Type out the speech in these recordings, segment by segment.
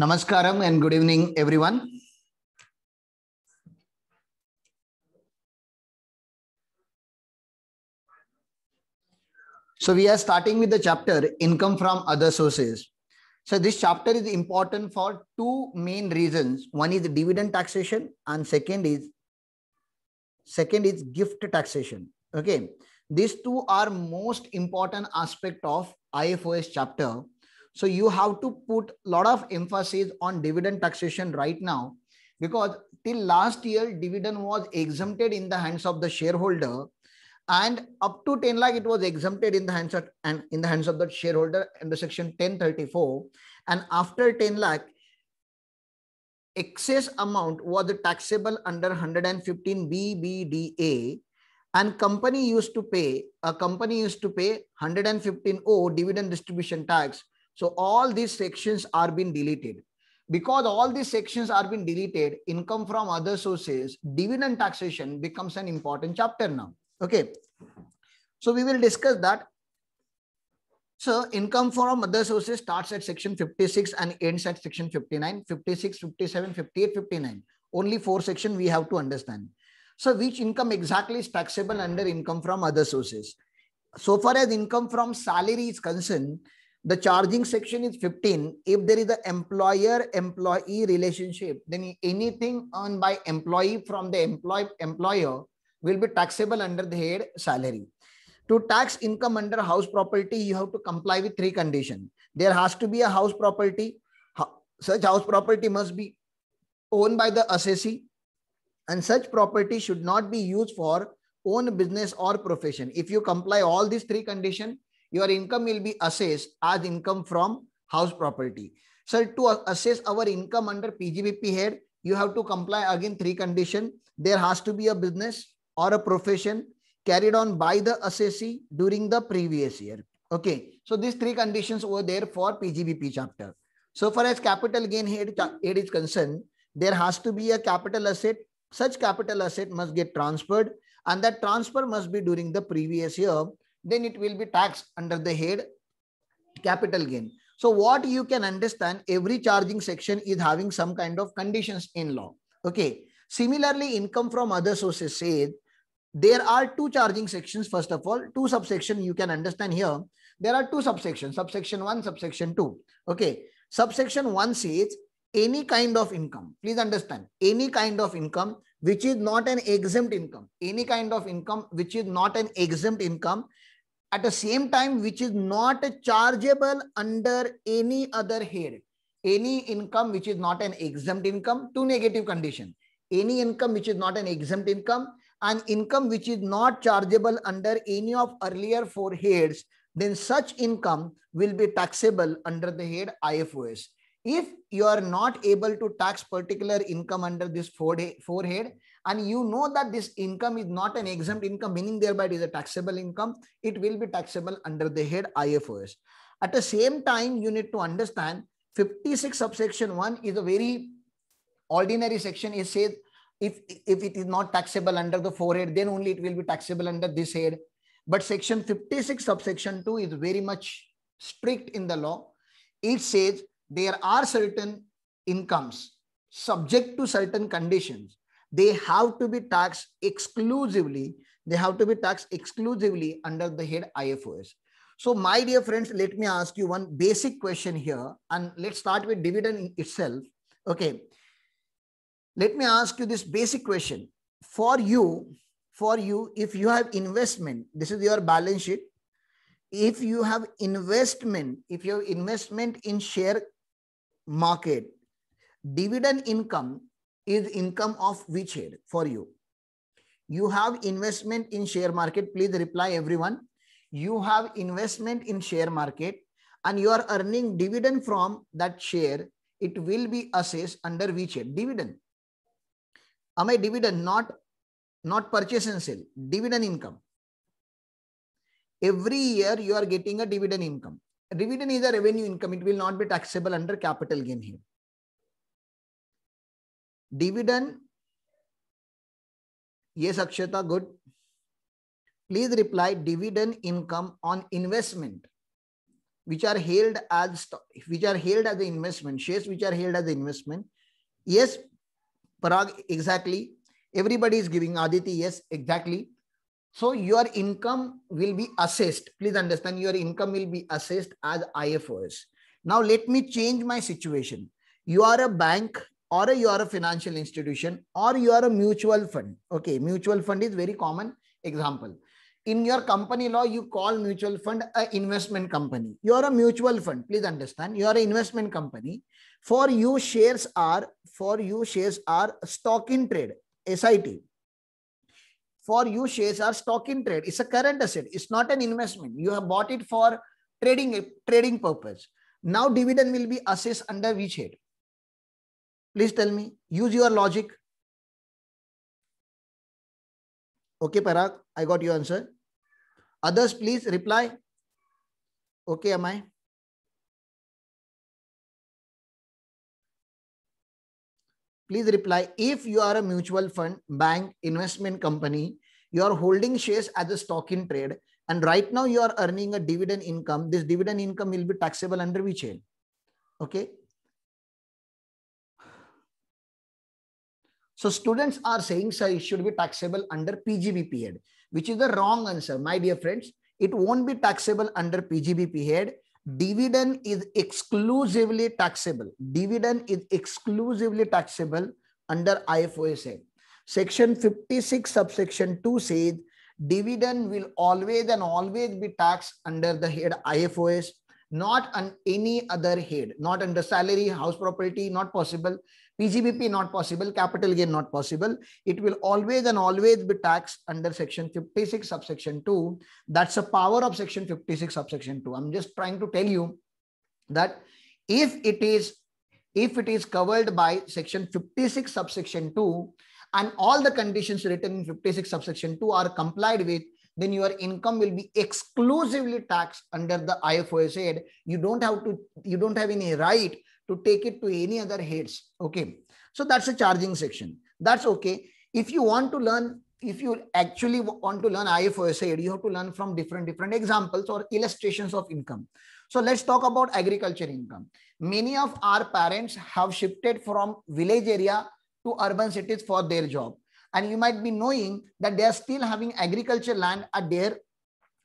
Namaskaram and good evening, everyone. So we are starting with the chapter income from other sources. So this chapter is important for two main reasons. One is dividend taxation and second is second is gift taxation. Okay. These two are most important aspect of IFOS chapter so you have to put a lot of emphasis on dividend taxation right now because till last year, dividend was exempted in the hands of the shareholder and up to 10 lakh, it was exempted in the hands of, and in the hands of the shareholder under section 1034. And after 10 lakh, excess amount was taxable under 115 BBDA and company used to pay a company used to pay 115 o dividend distribution tax so all these sections are being deleted. Because all these sections are being deleted, income from other sources, dividend taxation becomes an important chapter now. Okay. So we will discuss that. So income from other sources starts at section 56 and ends at section 59, 56, 57, 58, 59. Only four section we have to understand. So which income exactly is taxable under income from other sources? So far as income from salary is concerned, the charging section is 15 if there is an employer employee relationship then anything earned by employee from the employ employer will be taxable under the head salary to tax income under house property you have to comply with three conditions there has to be a house property such house property must be owned by the assessee and such property should not be used for own business or profession if you comply all these three conditions your income will be assessed as income from house property. Sir, to assess our income under PGBP head, you have to comply again three conditions. There has to be a business or a profession carried on by the assessee during the previous year. Okay, so these three conditions were there for PGBP chapter. So far as capital gain head is concerned, there has to be a capital asset. Such capital asset must get transferred and that transfer must be during the previous year then it will be taxed under the head capital gain. So what you can understand, every charging section is having some kind of conditions in law. Okay. Similarly, income from other sources said there are two charging sections. First of all, two subsection you can understand here. There are two subsections, subsection one, subsection two. Okay. Subsection one says any kind of income. Please understand any kind of income which is not an exempt income. Any kind of income which is not an exempt income at the same time which is not chargeable under any other head any income which is not an exempt income to negative condition any income which is not an exempt income and income which is not chargeable under any of earlier four heads then such income will be taxable under the head ifos if you are not able to tax particular income under this four, four head and you know that this income is not an exempt income, meaning thereby it is a taxable income, it will be taxable under the head IFOs. At the same time, you need to understand 56 subsection 1 is a very ordinary section. It says if, if it is not taxable under the forehead, then only it will be taxable under this head. But section 56 subsection 2 is very much strict in the law. It says there are certain incomes subject to certain conditions they have to be taxed exclusively. They have to be taxed exclusively under the head IFOS. So my dear friends, let me ask you one basic question here and let's start with dividend itself. Okay. Let me ask you this basic question. For you, for you, if you have investment, this is your balance sheet. If you have investment, if you have investment in share market, dividend income is income of which head for you? You have investment in share market. Please reply everyone. You have investment in share market and you are earning dividend from that share. It will be assessed under which head? Dividend. Am I dividend? Not, not purchase and sale. Dividend income. Every year you are getting a dividend income. Dividend is a revenue income. It will not be taxable under capital gain here. Dividend. Yes, Akshata, good. Please reply dividend income on investment, which are held as which are held as the investment shares, which are held as the investment. Yes, Parag, exactly. Everybody is giving Aditi. Yes, exactly. So your income will be assessed. Please understand your income will be assessed as IFOS. Now let me change my situation. You are a bank or a, you are a financial institution or you are a mutual fund. Okay, mutual fund is very common example. In your company law, you call mutual fund a investment company. You are a mutual fund. Please understand, you are an investment company. For you shares are for you shares are stock in trade SIT. For you shares are stock in trade. It's a current asset. It's not an investment. You have bought it for trading trading purpose. Now dividend will be assessed under which head? Please tell me, use your logic. Okay, Parag, I got your answer. Others, please reply. Okay, am I? Please reply. If you are a mutual fund, bank, investment company, you are holding shares as a stock in trade, and right now you are earning a dividend income, this dividend income will be taxable under which head? Okay. So students are saying, sir, it should be taxable under PGB period, which is the wrong answer. My dear friends, it won't be taxable under PGB period. Dividend is exclusively taxable. Dividend is exclusively taxable under IFOSA. Section 56 subsection 2 says dividend will always and always be taxed under the head IFOS, not on any other head, not under salary, house property, not possible. PGBP not possible, capital gain not possible. It will always and always be taxed under section 56 subsection 2. That's a power of section 56 subsection 2. I'm just trying to tell you that if it is if it is covered by section 56 subsection 2 and all the conditions written in 56 subsection 2 are complied with, then your income will be exclusively taxed under the IFOS aid. You don't have to, you don't have any right to take it to any other heads. Okay. So that's a charging section. That's okay. If you want to learn, if you actually want to learn IFOSAID, you have to learn from different, different examples or illustrations of income. So let's talk about agriculture income. Many of our parents have shifted from village area to urban cities for their job. And you might be knowing that they are still having agriculture land at their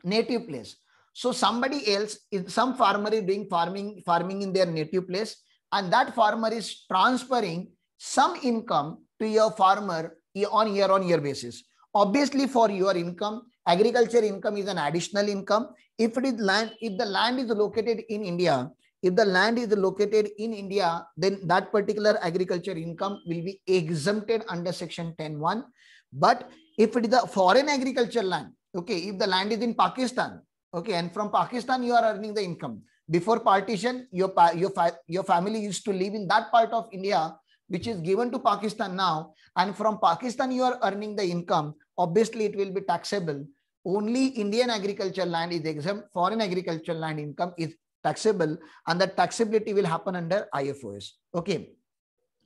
native place. So somebody else, some farmer is doing farming, farming in their native place and that farmer is transferring some income to your farmer on year on year basis. Obviously, for your income, agriculture income is an additional income. If it is land, if the land is located in India, if the land is located in India, then that particular agriculture income will be exempted under section 10.1. But if it is a foreign agriculture land, okay, if the land is in Pakistan, okay, and from Pakistan you are earning the income, before partition, your, your, your family used to live in that part of India, which is given to Pakistan now. And from Pakistan, you are earning the income. Obviously, it will be taxable. Only Indian agricultural land is exempt. Foreign agricultural land income is taxable. And that taxability will happen under IFOS. Okay.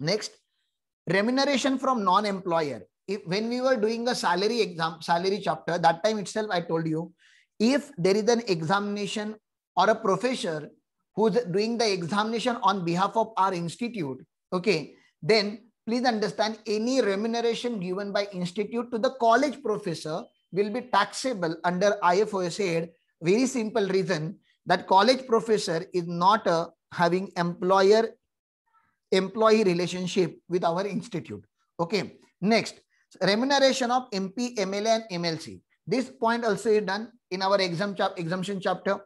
Next, remuneration from non-employer. If, when we were doing a salary exam, salary chapter, that time itself I told you, if there is an examination or a professor who's doing the examination on behalf of our institute, okay, then please understand any remuneration given by institute to the college professor will be taxable under IFOSA. Very simple reason that college professor is not a, uh, having employer employee relationship with our institute. Okay, next remuneration of MP, MLA and MLC. This point also is done in our exam chap exemption chapter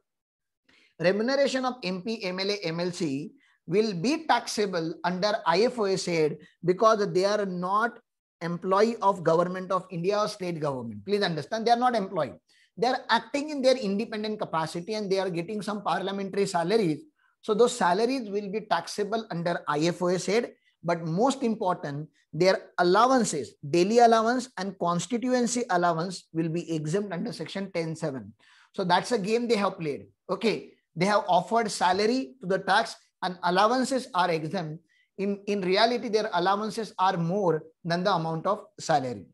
remuneration of MP, MLA, MLC will be taxable under IFOS because they are not employee of government of India or state government. Please understand, they are not employee. They are acting in their independent capacity and they are getting some parliamentary salaries. So those salaries will be taxable under IFOS But most important, their allowances, daily allowance and constituency allowance will be exempt under section 10.7. So that's a game they have played. Okay. They have offered salary to the tax and allowances are exempt. In, in reality, their allowances are more than the amount of salary.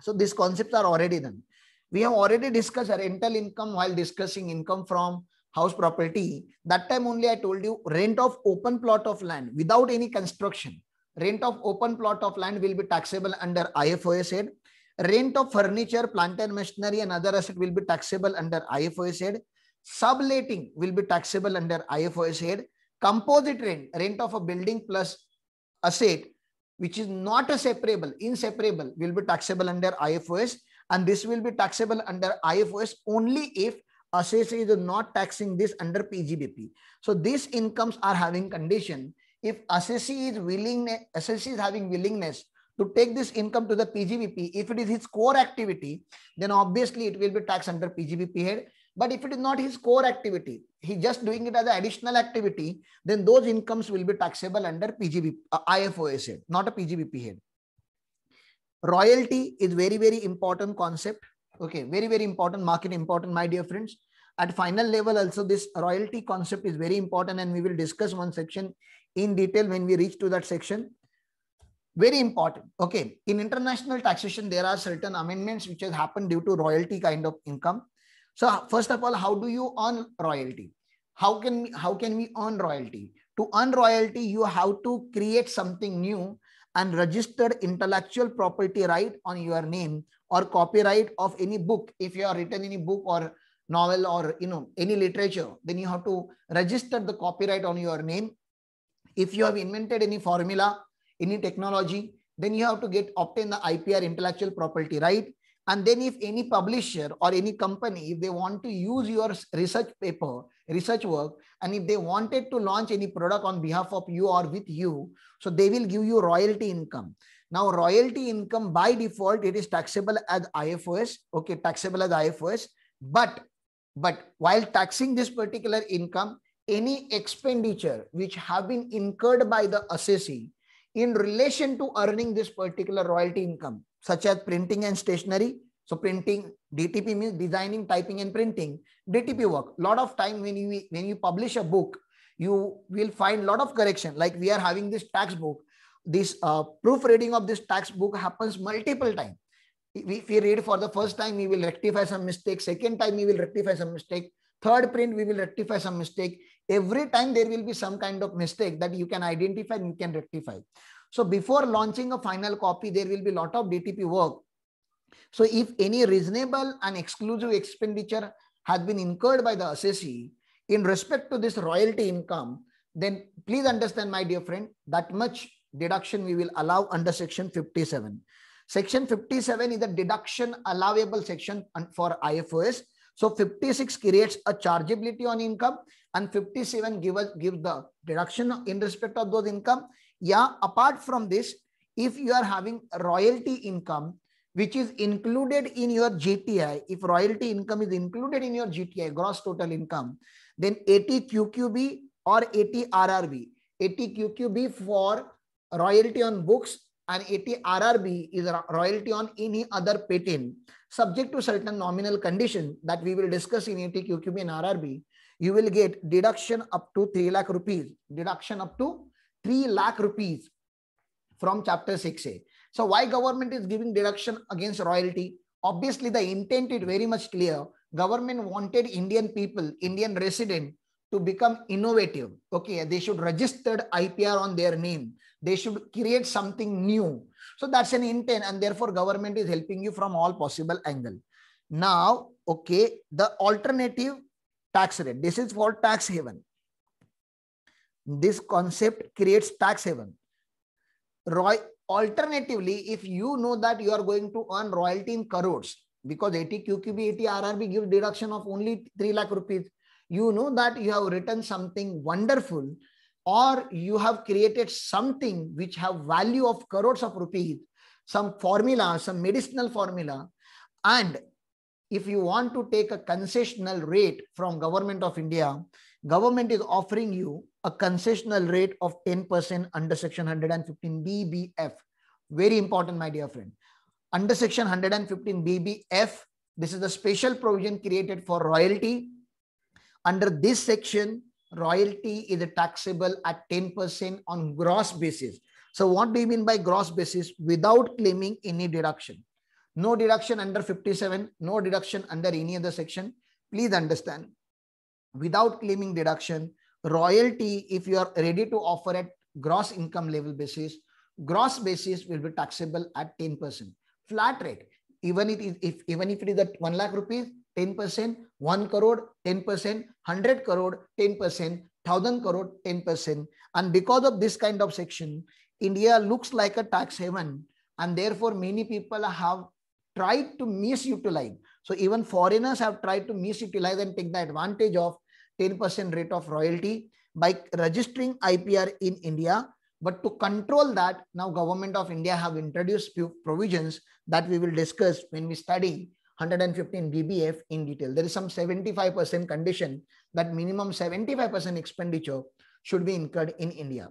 So these concepts are already done. We have already discussed rental income while discussing income from house property. That time only I told you rent of open plot of land without any construction. Rent of open plot of land will be taxable under IFOS head. Rent of furniture, plant and machinery and other asset will be taxable under IFOS head. Subletting will be taxable under IFOS head. Composite rent, rent of a building plus asset, which is not a separable, inseparable, will be taxable under IFOS. And this will be taxable under IFOS only if assessor is not taxing this under PGBP. So these incomes are having condition. If assessee is willing, assessee is having willingness to take this income to the PGBP, if it is his core activity, then obviously it will be taxed under PGBP head. But if it is not his core activity, he just doing it as an additional activity, then those incomes will be taxable under PGB, uh, IFOS not a PGBP head. Royalty is very, very important concept. Okay, very, very important, market important, my dear friends. At final level also, this royalty concept is very important and we will discuss one section in detail when we reach to that section very important okay in international taxation there are certain amendments which has happened due to royalty kind of income so first of all, how do you earn royalty? How can we, how can we earn royalty? To earn royalty, you have to create something new and registered intellectual property right on your name or copyright of any book. If you are written any book or novel or you know any literature, then you have to register the copyright on your name. If you have invented any formula, any technology, then you have to get obtain the IPR intellectual property right and then if any publisher or any company, if they want to use your research paper, research work, and if they wanted to launch any product on behalf of you or with you, so they will give you royalty income. Now, royalty income by default, it is taxable as IFOS, okay, taxable as IFOS. But, but while taxing this particular income, any expenditure which have been incurred by the assessee in relation to earning this particular royalty income, such as printing and stationery. So printing, DTP means designing, typing and printing. DTP work, lot of time when you, when you publish a book, you will find lot of correction. Like we are having this textbook. This uh, proofreading of this textbook happens multiple times. If we read for the first time, we will rectify some mistake. Second time, we will rectify some mistake. Third print, we will rectify some mistake. Every time there will be some kind of mistake that you can identify and you can rectify. So before launching a final copy, there will be a lot of DTP work. So if any reasonable and exclusive expenditure has been incurred by the assessee in respect to this royalty income, then please understand, my dear friend, that much deduction we will allow under section 57. Section 57 is a deduction allowable section for IFOS. So 56 creates a chargeability on income and 57 give us, give the deduction in respect of those income yeah, apart from this, if you are having royalty income, which is included in your GTI, if royalty income is included in your GTI, gross total income, then 80 QQB or 80 RRB. 80 QQB for royalty on books and 80 RRB is royalty on any other patent, subject to certain nominal condition that we will discuss in 80 QQB and RRB, you will get deduction up to 3 lakh rupees, deduction up to 3 lakh rupees from chapter 6a. So why government is giving deduction against royalty? Obviously, the intent is very much clear. Government wanted Indian people, Indian resident to become innovative. Okay, they should register IPR on their name. They should create something new. So that's an intent and therefore government is helping you from all possible angle. Now, okay, the alternative tax rate. This is for tax haven. This concept creates tax haven. Roy, alternatively, if you know that you are going to earn royalty in crores because 80 QQB, 80 RRB give deduction of only 3 lakh rupees, you know that you have written something wonderful or you have created something which have value of crores of rupees, some formula, some medicinal formula, and if you want to take a concessional rate from government of India, government is offering you a concessional rate of 10% under section 115 BBF. Very important, my dear friend. Under section 115 BBF, this is a special provision created for royalty. Under this section, royalty is taxable at 10% on gross basis. So what do you mean by gross basis? Without claiming any deduction. No deduction under 57, no deduction under any other section. Please understand without claiming deduction, royalty, if you are ready to offer at gross income level basis, gross basis will be taxable at 10%. Flat rate, even if even if it is at 1 lakh rupees, 10%, 1 crore, 10%, 100 crore, 10%, 1000 crore, 10%. And because of this kind of section, India looks like a tax haven. And therefore, many people have tried to misutilize. So even foreigners have tried to misutilize and take the advantage of 10% rate of royalty by registering IPR in India. But to control that, now government of India have introduced few provisions that we will discuss when we study 115 BBF in detail. There is some 75% condition that minimum 75% expenditure should be incurred in India.